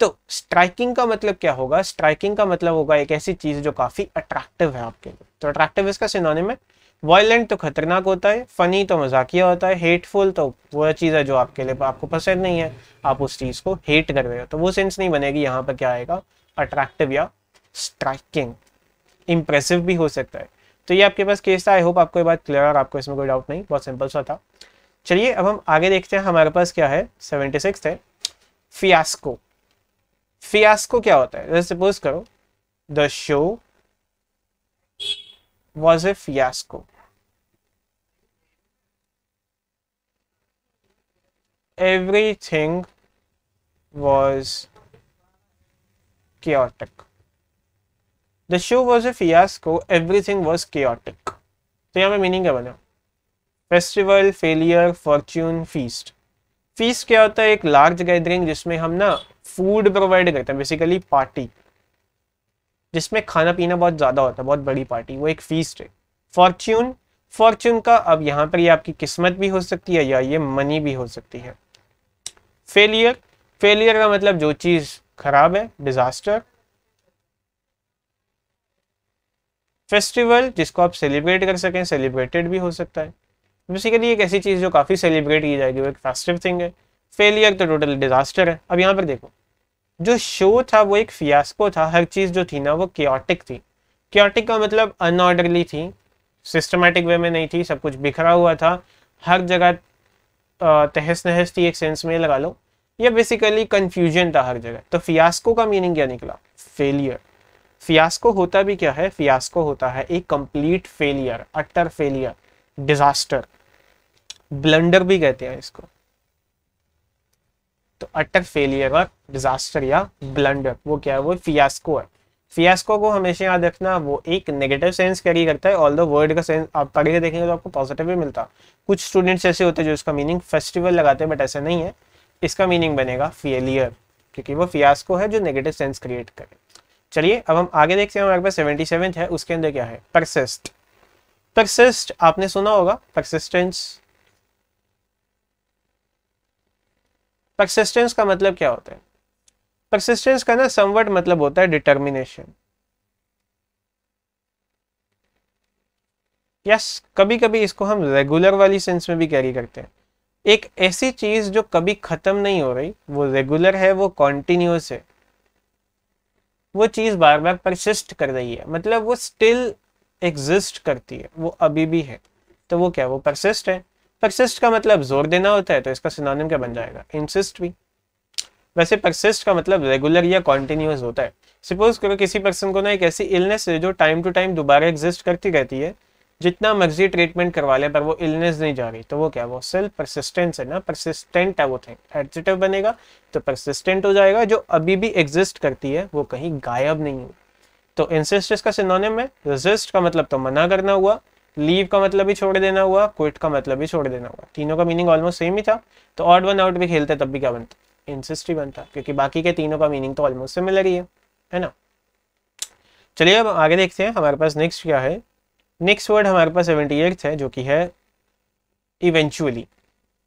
S1: तो स्ट्राइकिंग का मतलब क्या होगा स्ट्राइकिंग का मतलब होगा एक ऐसी चीज़ जो काफ़ी अट्रैक्टिव है आपके लिए तो अट्रैक्टिव इसका सिनोनिम है वायलेंट तो खतरनाक होता है फनी तो मजाकिया होता है हेटफुल तो वो चीज़ है जो आपके लिए आपको पसंद नहीं है आप उस चीज़ को हेट कर रहे हो तो वो सेंस नहीं बनेगी यहाँ पर क्या आएगा अट्रैक्टिव या स्ट्राइकिंग इंप्रेसिव भी हो सकता है तो ये आपके पास केस था आई होप आपको ये बात क्लियर और आपको इसमें कोई डाउट नहीं बहुत सिंपल सा था चलिए अब हम आगे देखते हैं हमारे पास क्या है सेवेंटी सिक्स है फियास्को फियास्को क्या होता है सपोज करो the show was a fiasco thing was chaotic. The show was a fiasco, everything was chaotic. तो यहाँ पे मीनिंग क्या बना festival failure fortune feast feast क्या होता है एक लार्ज गैदरिंग जिसमें हम ना फूड प्रोवाइड करते हैं बेसिकली पार्टी जिसमें खाना पीना बहुत ज़्यादा होता है बहुत बड़ी पार्टी वो एक फीस्ट है फॉर्च्यून फॉर्च्यून का अब यहाँ पर ये यह आपकी किस्मत भी हो सकती है या ये मनी भी हो सकती है फेलियर फेलियर का मतलब जो चीज़ खराब है डिजास्टर फेस्टिवल जिसको आप सेलिब्रेट कर सकें सेलिब्रेटेड भी हो सकता है बेसिकली एक ऐसी चीज़ जो काफ़ी सेलिब्रेट की जाएगी वो एक फेस्टिव थिंग है फेलियर तो टोटल डिजास्टर है अब यहाँ पर देखो जो शो था वो एक फियास्को था हर चीज़ जो थी ना वो क्योटिक थी क्योटिक का मतलब अनऑर्डरली थी सिस्टमेटिक वे में नहीं थी सब कुछ बिखरा हुआ था हर जगह तहस नहस थी एक सेंस में लगा लो ये बेसिकली कंफ्यूजन था हर जगह तो फियास्को का मीनिंग क्या निकला फेलियर फियास्को होता भी क्या है फियास्को होता है एक complete failure utter failure disaster blunder भी कहते हैं इसको तो अटर फेलियर और डिजास्टर या ब्लंडर वो क्या है वो फियास्को है फियास्को को हमेशा याद रखना वो एक नेगेटिव सेंस कैरी करता है ऑल द वर्ड का सेंस आप पढ़ के देखेंगे तो आपको पॉजिटिव भी मिलता कुछ स्टूडेंट्स ऐसे होते हैं जो इसका मीनिंग फेस्टिवल लगाते हैं बट ऐसा नहीं है इसका मीनिंग बनेगा फेलियर क्योंकि वो फियास्को है जो नेगेटिव सेंस क्रिएट करे चलिए अब हम आगे देखते हैं हमारे पास सेवेंटी सेवन है उसके अंदर क्या है परसिस्ट परसिस्ट आपने सुना होगा परसिस्टेंस परसिस्टेंस का मतलब क्या होता है परसिस्टेंस का ना समवट मतलब होता है डिटर्मिनेशन यस yes, कभी कभी इसको हम रेगुलर वाली सेंस में भी कैरी करते हैं एक ऐसी चीज जो कभी खत्म नहीं हो रही वो रेगुलर है वो कॉन्टिन्यूस है वो चीज बार बार परसिस्ट कर रही है मतलब वो स्टिल एग्जिस्ट करती है वो अभी भी है तो वो क्या वो परसिस्ट है परसिस्ट का मतलब जोर देना होता है तो इसका सिनोनिम क्या बन जाएगा इंसिस्ट भी वैसे परसिस्ट का मतलब रेगुलर या कॉन्टिन्यूस होता है सपोज करो किसी पर्सन को ना एक ऐसी इलनेस है जो टाइम टू टाइम दोबारा एग्जिस्ट करती रहती है जितना मर्जी ट्रीटमेंट करवा ले पर वो इलनेस नहीं जा रही तो वो क्या वो सेल्फ परसिस्टेंस है ना परसिस्टेंट है वो थिंग बनेगा तो परसिस्टेंट हो जाएगा जो अभी भी एग्जिस्ट करती है वो कहीं गायब नहीं हुई तो इंसिस्ट का सिनोनिम है रेजिस्ट का मतलब तो मना करना हुआ लीव का मतलब भी छोड़ देना हुआ क्विट का मतलब भी छोड़ देना हुआ तीनों का मीनिंग ऑलमोस्ट सेम ही था तो ऑड वन आउट भी खेलते तब भी क्या बनता इंसिस्ट ही बनता क्योंकि बाकी के तीनों का मीनिंग तो ऑलमोस्ट सिमिलर ही है है ना चलिए अब आगे देखते हैं हमारे पास नेक्स्ट क्या है नेक्स्ट वर्ड हमारे पास सेवेंटी एट है जो कि है इवेंचुअली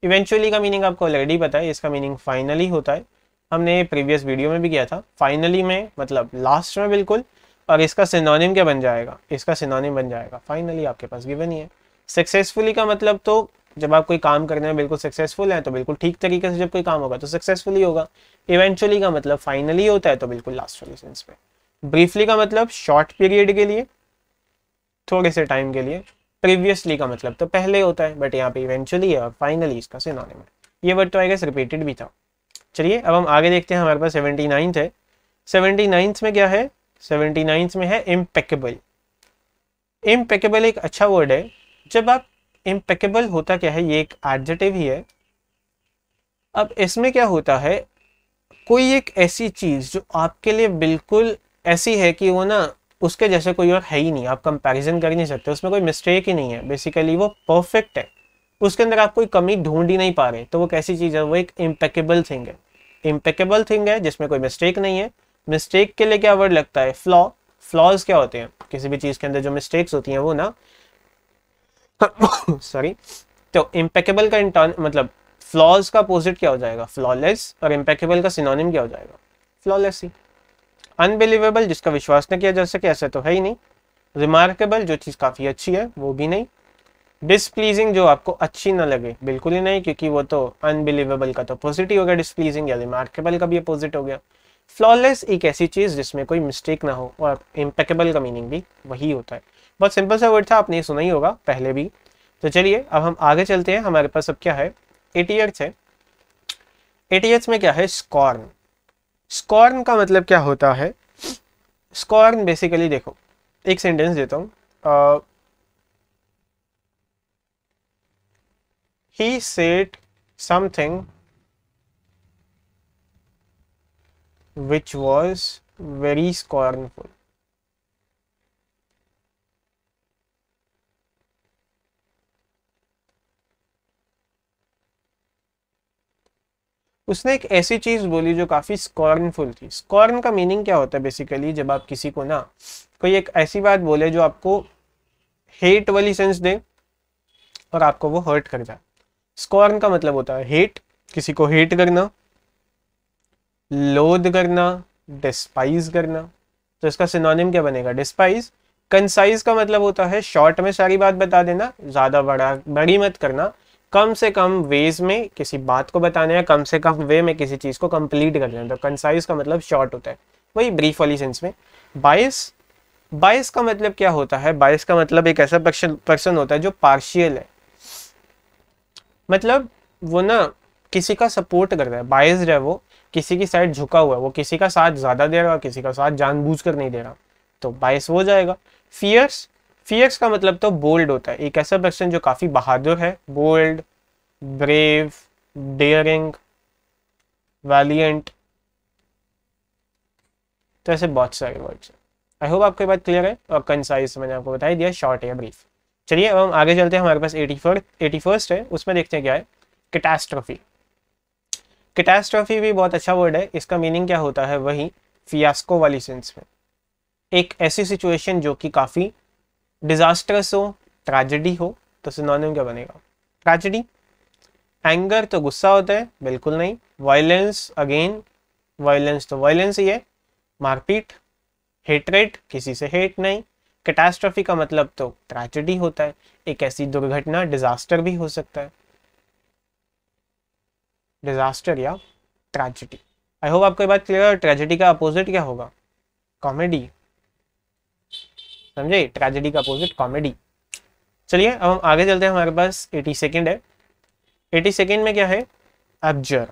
S1: इवेंचुअली का मीनिंग आपको ऑलरेडी पता है इसका मीनिंग फाइनली होता है हमने प्रीवियस वीडियो में भी किया था फाइनली में मतलब लास्ट में बिल्कुल और इसका सिनोनिम क्या बन जाएगा इसका सिनोनिम बन जाएगा फाइनली आपके पास गिवन ही है सक्सेसफुली का मतलब तो जब आप कोई काम करने में बिल्कुल सक्सेसफुल है तो बिल्कुल ठीक तरीके से जब कोई काम होगा तो सक्सेसफुली होगा इवेंचुअली का मतलब फाइनली होता है तो बिल्कुल लास्ट सेंस में ब्रीफली का मतलब शॉर्ट पीरियड के लिए थोड़े से टाइम के लिए प्रीवियसली का मतलब तो पहले होता है बट यहाँ पे इवेंचुअली और फाइनली इसका सिनोनिम है ये वर्ड तो आएगा रिपीटेड भी था चलिए अब हम आगे देखते हैं हमारे पास सेवेंटी नाइन्थ है सेवेंटी नाइन्थ में क्या है सेवेंटी नाइन्थ में है इम्पेकेबल इम्पेकेबल एक अच्छा वर्ड है जब आप इम्पेकेबल होता क्या है ये एक एडजेटिव ही है अब इसमें क्या होता है कोई एक ऐसी चीज़ जो आपके लिए बिल्कुल ऐसी है कि वो ना उसके जैसे कोई और है ही नहीं आप कंपैरिजन कर ही नहीं सकते उसमें कोई मिस्टेक ही नहीं है बेसिकली वो परफेक्ट है उसके अंदर आप कोई कमी ढूंढ ही नहीं पा रहे तो वो कैसी चीज़ है वो एक इम्पेकेबल थिंग है इम्पेकेबल थिंग है जिसमें कोई मिस्टेक नहीं है मिस्टेक के लिए क्या वर्ड लगता है फ्लॉ फ्लॉज क्या होते हैं किसी भी चीज़ के अंदर जो मिस्टेक्स होती हैं वो ना सॉरी तो इम्पेकेबल का इंटर्न मतलब फ्लॉज का अपोजिट क्या हो जाएगा फ्लॉलेस और इम्पेकेबल का सिनोनिम क्या हो जाएगा फ्लॉलेस ही अनबिलीवेबल जिसका विश्वास नहीं किया जा सके ऐसा तो है ही नहीं रिमार्केबल जो चीज़ काफ़ी अच्छी है वो भी नहीं डिसप्लीजिंग जो आपको अच्छी ना लगे बिल्कुल ही नहीं क्योंकि वो तो अनबिलीवेबल का तो अपोजिट ही हो गया डिसप्लीजिंग या रिमार्केबल का भी अपोजिट हो गया फ्लॉलेस एक ऐसी चीज़ जिसमें कोई मिस्टेक ना हो और इम्पेकेबल का मीनिंग भी वही होता है बहुत सिंपल सा वर्ड था आपने सुना ही होगा पहले भी तो चलिए अब हम आगे चलते हैं हमारे पास अब क्या है एटीएट्स है एटीएट्स में क्या है स्कॉर्न स्कॉर्न का मतलब क्या होता है स्कॉर्न बेसिकली देखो एक सेंटेंस देता हूँ he said something which was very scornful उसने एक ऐसी चीज़ बोली जो काफ़ी स्कॉर्नफुल थी स्कॉर्न का मीनिंग क्या होता है बेसिकली जब आप किसी को ना कोई एक ऐसी बात बोले जो आपको हेट वाली सेंस दे और आपको वो हर्ट कर जाए स्कॉर्न का मतलब होता है हेट किसी को हेट करना लोद करना डिस्पाइज करना तो इसका सिनोनिम क्या बनेगा डिस्पाइज कंसाइज का मतलब होता है शॉर्ट में सारी बात बता देना ज़्यादा बड़ा बड़ी मत करना कम से कम वेज में किसी बात को बताने या कम से कम वे में किसी चीज़ को कंप्लीट कर लेना तो कंसाइज का मतलब शॉर्ट होता है वही ब्रीफ वाली सेंस में बायस बायस का मतलब क्या होता है बायस का मतलब एक ऐसा पर्सन होता है जो पार्शियल है मतलब वो ना किसी का सपोर्ट करता है बायस्ड है वो किसी की साइड झुका हुआ है वो किसी का साथ ज़्यादा दे रहा किसी का साथ जानबूझ कर नहीं दे रहा तो बायस हो जाएगा फियर्स फीएक्स का मतलब तो बोल्ड होता है एक ऐसा पर्सन जो काफ़ी बहादुर है बोल्ड ब्रेव डेयरिंग वैलियंट तो ऐसे बहुत सारे वर्ड्स हैं आई होप आपको बात क्लियर है और कंसाइज मैंने आपको बताई दिया शॉर्ट या ब्रीफ चलिए अब हम आगे चलते हैं हमारे पास एटी फोर एटी फर्स्ट है उसमें देखते हैं क्या है कैटास्ट्रॉफी कैटास्ट्रॉफी भी बहुत अच्छा वर्ड है इसका मीनिंग क्या होता है वही फियास्को वाली सेंस में एक ऐसी सिचुएशन जो कि काफ़ी डिजास्टर्स हो ट्रेजेडी हो तो सिनोनिम क्या बनेगा ट्रेजेडी एंगर तो गुस्सा होता है बिल्कुल नहीं वायलेंस अगेन वायलेंस तो वायलेंस ही है मारपीट हेटरेट किसी से हेट नहीं कैटास्ट्रॉफी का मतलब तो ट्रेजेडी होता है एक ऐसी दुर्घटना डिजास्टर भी हो सकता है डिजास्टर या ट्रेजेडी आई होप आपको ये बात क्लियर है ट्रेजेडी का अपोजिट क्या होगा कॉमेडी समझे ट्रेजेडी का अपोजिट कॉमेडी चलिए अब हम आगे चलते हैं हमारे पास एटी सेकेंड है एटी सेकेंड में क्या है एबजर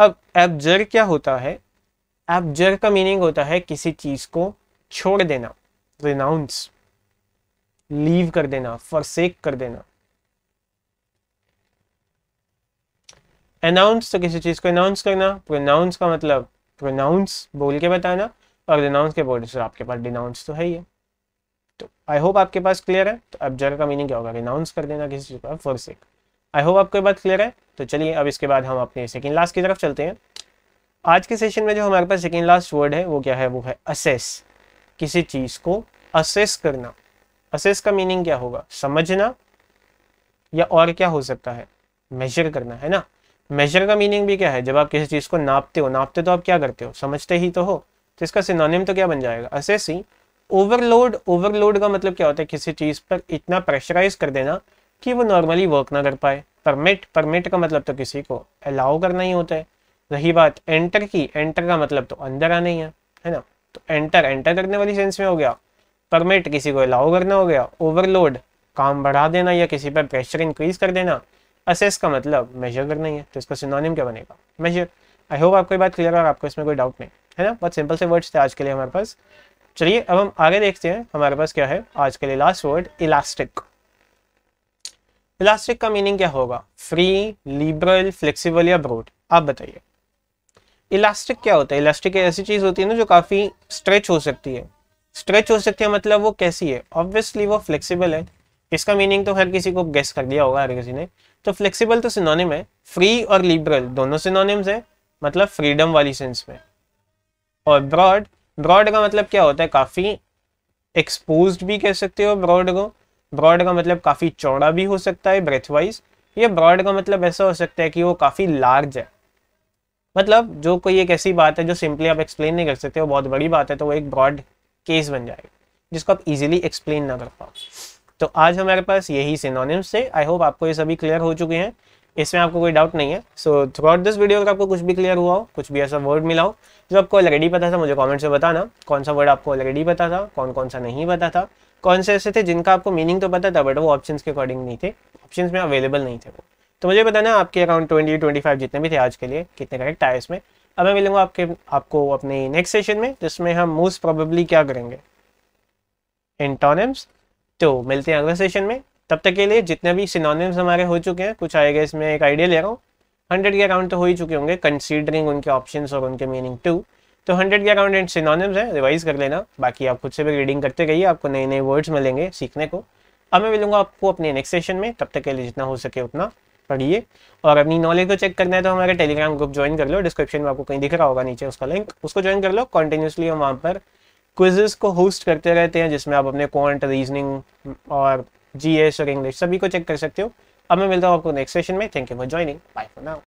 S1: अब एबजर क्या होता है एबजर का मीनिंग होता है किसी चीज को छोड़ देना रिनाउंस लीव कर देना फॉरसेक कर देना अनाउंस तो किसी चीज को अनाउंस करना प्रोनाउंस का मतलब प्रोनाउंस बोल के बताना और डिनाउंस के वर्ड आपके पास डिनाउंस तो है ही है तो आई होप आपके पास क्लियर है तो अबजर का मीनिंग क्या होगा अनाउंस कर देना किसी चीज़ का फॉर सेक आई होप आपके बात क्लियर है तो चलिए अब इसके बाद हम अपने सेकेंड लास्ट की तरफ चलते हैं आज के सेशन में जो हमारे पास सेकेंड लास्ट वर्ड है वो क्या है वो है असेस किसी चीज़ को असेस करना असेस का मीनिंग क्या होगा समझना या और क्या हो सकता है मेजर करना है ना मेजर का मीनिंग भी क्या है जब आप किसी चीज़ को नापते हो नापते तो आप क्या करते हो समझते ही तो हो तो इसका सिनोनिम तो क्या बन जाएगा असेस ही ओवरलोड ओवरलोड का मतलब क्या होता है किसी चीज़ पर इतना प्रेशराइज कर देना कि वो नॉर्मली वर्क ना कर पाए परमिट परमिट का मतलब तो किसी को अलाउ करना ही होता है रही बात एंटर की एंटर का मतलब तो अंदर आना ही है है ना तो एंटर एंटर करने वाली सेंस में हो गया परमिट किसी को अलाउ करना हो गया ओवरलोड काम बढ़ा देना या किसी पर प्रेशर इंक्रीज कर देना असेस का मतलब मेजर करना ही है तो इसका सिनोनिम क्या बनेगा मेजर आई होप आपको बात क्लियर और आपको इसमें कोई डाउट नहीं है ना बहुत सिंपल से वर्ड्स थे आज के लिए हमारे पास चलिए अब हम आगे देखते हैं हमारे पास क्या है आज के लिए लास्ट वर्ड इलास्टिक इलास्टिक का मीनिंग क्या होगा फ्री लिबरल फ्लेक्सिबल या ब्रोड आप बताइए इलास्टिक क्या होता है इलास्टिक ऐसी चीज होती है ना जो काफी स्ट्रेच हो सकती है स्ट्रेच हो सकती है मतलब वो कैसी है ऑब्वियसली वो फ्लेक्सिबल है इसका मीनिंग तो हर किसी को गेस कर दिया होगा हर किसी ने तो फ्लेक्सिबल तो सिनोनिम है फ्री और लिबरल दोनों सिनोनिम्स है मतलब फ्रीडम वाली सेंस में और ब्रॉड ब्रॉड का मतलब क्या होता है काफ़ी एक्सपोज भी कह सकते हो ब्रॉड को ब्रॉड का मतलब काफ़ी चौड़ा भी हो सकता है ब्रेथ वाइज ये ब्रॉड का मतलब ऐसा हो सकता है कि वो काफ़ी लार्ज है मतलब जो कोई एक ऐसी बात है जो सिंपली आप एक्सप्लेन नहीं कर सकते वो बहुत बड़ी बात है तो वो एक ब्रॉड केस बन जाएगा जिसको आप इजीली एक्सप्लेन ना कर पाओ तो आज हमारे पास यही सिनोनिम्स थे आई होप आपको ये सभी क्लियर हो चुके हैं इसमें आपको कोई डाउट नहीं है so throughout this video अगर आपको कुछ भी क्लियर हुआ हो कुछ भी ऐसा वर्ड मिला हो जो आपको ऑलरेडी पता था मुझे कॉमेंट्स में बताना कौन सा वर्ड आपको ऑलरेडी पता था कौन कौन सा नहीं पता था कौन से ऐसे थे जिनका आपको मीनिंग तो पता था बट वो ऑप्शन के अकॉर्डिंग नहीं थे ऑप्शन में अवेलेबल नहीं थे वो तो मुझे बताना आपके अकाउंट ट्वेंटी ट्वेंटी फाइव जितने भी थे आज के लिए कितने करेक्ट आए इसमें अब मैं मिलूंगा आपके आपको अपने नेक्स्ट सेशन में जिसमें हम मोस्ट प्रोबेबली क्या करेंगे इंटोनम्स तो मिलते हैं अगले सेशन में तब तक के लिए जितने भी सिनोनिम्स हमारे हो चुके हैं कुछ आएगा इसमें एक आइडिया ले रहा हूँ हंड्रेड के अकाउंट तो हो ही चुके होंगे कंसीडरिंग उनके ऑप्शन और उनके मीनिंग टू तो हंड्रेड के अकाउंट एंड सिनोनिम्स हैं रिवाइज कर लेना बाकी आप खुद से भी रीडिंग करते रहिए आपको नए नए वर्ड्स मिलेंगे सीखने को अब मैं मिलूंगा आपको अपने नेक्स्ट सेशन में तब तक के लिए जितना हो सके उतना पढ़िए और अपनी नॉलेज को चेक करना है तो हमारे टेलीग्राम ग्रुप ज्वाइन कर लो डिस्क्रिप्शन में आपको कहीं दिख रहा होगा नीचे उसका लिंक उसको ज्वाइन कर लो कंटिन्यूसली हम वहाँ पर क्विजेस को होस्ट करते रहते हैं जिसमें आप अपने क्वांट रीजनिंग और जी और इंग्लिश सभी को चेक कर सकते हो अब मैं मिलता हूँ आपको नेक्स्ट सेशन में thank you for joining bye for now